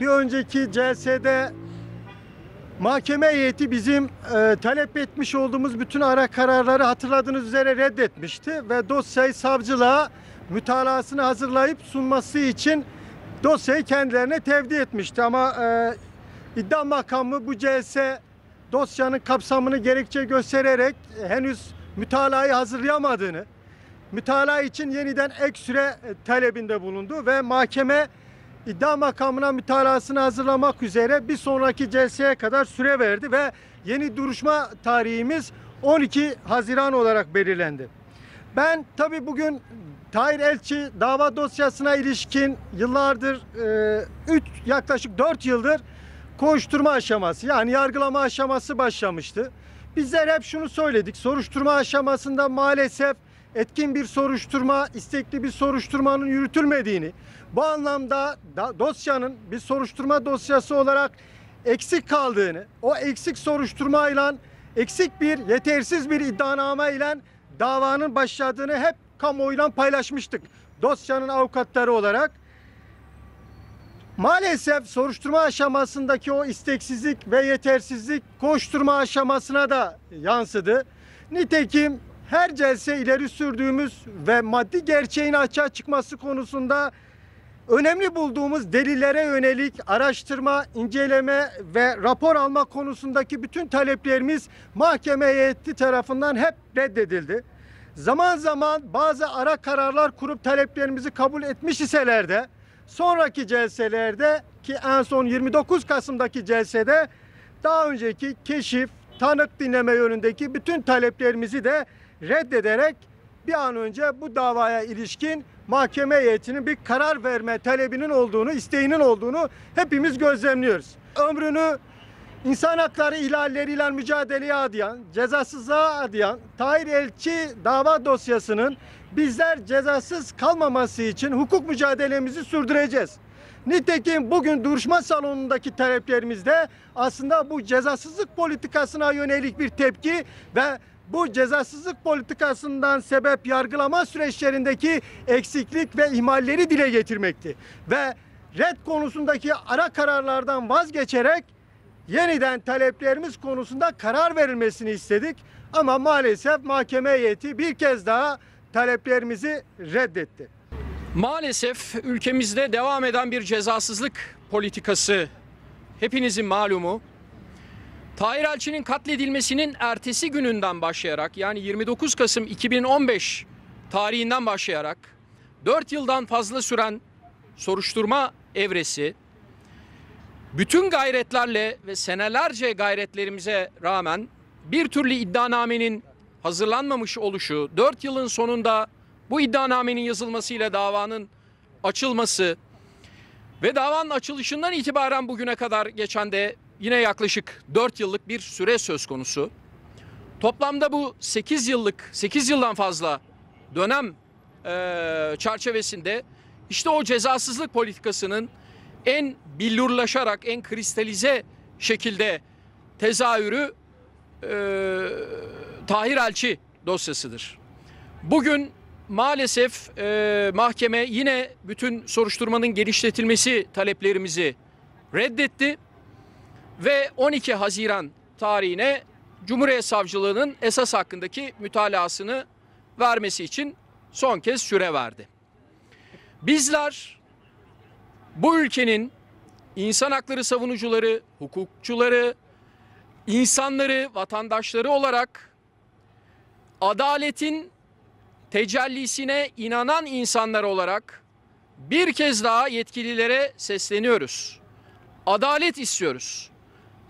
bir önceki CS'de mahkeme heyeti bizim e, talep etmiş olduğumuz bütün ara kararları hatırladığınız üzere reddetmişti ve dosyayı savcılığa mütalasını hazırlayıp sunması için dosyayı kendilerine tevdi etmişti ama e, iddia makamı bu CS dosyanın kapsamını gerekçe göstererek henüz mütalayı hazırlayamadığını, mütalaa için yeniden ek süre e, talebinde bulundu ve mahkeme iddia makamına mütalasını hazırlamak üzere bir sonraki celseye kadar süre verdi ve yeni duruşma tarihimiz 12 Haziran olarak belirlendi. Ben tabii bugün Tahir Elçi dava dosyasına ilişkin yıllardır 3 e, yaklaşık 4 yıldır koşturma aşaması yani yargılama aşaması başlamıştı. Bizler hep şunu söyledik soruşturma aşamasında maalesef etkin bir soruşturma, istekli bir soruşturmanın yürütülmediğini, bu anlamda dosyanın bir soruşturma dosyası olarak eksik kaldığını, o eksik soruşturma ile eksik bir, yetersiz bir iddianame ile davanın başladığını hep kamuoyuyla paylaşmıştık dosyanın avukatları olarak. Maalesef soruşturma aşamasındaki o isteksizlik ve yetersizlik koşturma aşamasına da yansıdı. Nitekim her celse ileri sürdüğümüz ve maddi gerçeğin açığa çıkması konusunda önemli bulduğumuz delillere yönelik araştırma, inceleme ve rapor alma konusundaki bütün taleplerimiz mahkeme heyeti tarafından hep reddedildi. Zaman zaman bazı ara kararlar kurup taleplerimizi kabul etmiş iseler de sonraki celselerde ki en son 29 Kasım'daki celsede daha önceki keşif, tanık dinleme yönündeki bütün taleplerimizi de reddederek bir an önce bu davaya ilişkin mahkeme heyetinin bir karar verme talebinin olduğunu, isteğinin olduğunu hepimiz gözlemliyoruz. Ömrünü İnsan hakları ihlalleriyle mücadeleye adayan, cezasızlığa adayan Tahir Elçi dava dosyasının bizler cezasız kalmaması için hukuk mücadelemizi sürdüreceğiz. Nitekim bugün duruşma salonundaki taleplerimizde aslında bu cezasızlık politikasına yönelik bir tepki ve bu cezasızlık politikasından sebep yargılama süreçlerindeki eksiklik ve ihmalleri dile getirmekti. Ve red konusundaki ara kararlardan vazgeçerek yeniden taleplerimiz konusunda karar verilmesini istedik. Ama maalesef mahkeme heyeti bir kez daha taleplerimizi reddetti. Maalesef ülkemizde devam eden bir cezasızlık politikası hepinizin malumu. Tahir Elçi'nin katledilmesinin ertesi gününden başlayarak yani 29 Kasım 2015 tarihinden başlayarak 4 yıldan fazla süren soruşturma evresi bütün gayretlerle ve senelerce gayretlerimize rağmen bir türlü iddianamenin hazırlanmamış oluşu, 4 yılın sonunda bu iddianamenin yazılmasıyla davanın açılması ve davanın açılışından itibaren bugüne kadar geçen de yine yaklaşık 4 yıllık bir süre söz konusu. Toplamda bu 8 yıllık, 8 yıldan fazla dönem e, çerçevesinde işte o cezasızlık politikasının en billurlaşarak, en kristalize şekilde tezahürü e, Tahir Elçi dosyasıdır. Bugün maalesef e, mahkeme yine bütün soruşturmanın genişletilmesi taleplerimizi reddetti ve 12 Haziran tarihine Cumhuriyet Savcılığı'nın esas hakkındaki mütalasını vermesi için son kez süre verdi. Bizler bu ülkenin insan hakları savunucuları, hukukçuları, insanları, vatandaşları olarak adaletin tecellisine inanan insanlar olarak bir kez daha yetkililere sesleniyoruz. Adalet istiyoruz.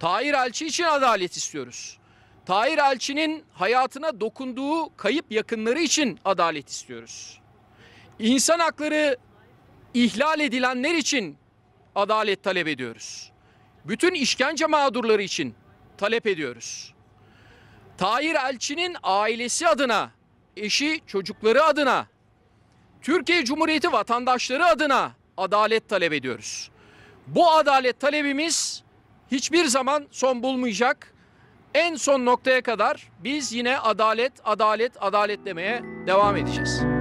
Tahir Elçi için adalet istiyoruz. Tahir Elçi'nin hayatına dokunduğu kayıp yakınları için adalet istiyoruz. İnsan hakları ihlal edilenler için adalet talep ediyoruz. Bütün işkence mağdurları için talep ediyoruz. Tahir Elçi'nin ailesi adına eşi, çocukları adına, Türkiye Cumhuriyeti vatandaşları adına adalet talep ediyoruz. Bu adalet talebimiz hiçbir zaman son bulmayacak. En son noktaya kadar biz yine adalet, adalet, adalet demeye devam edeceğiz.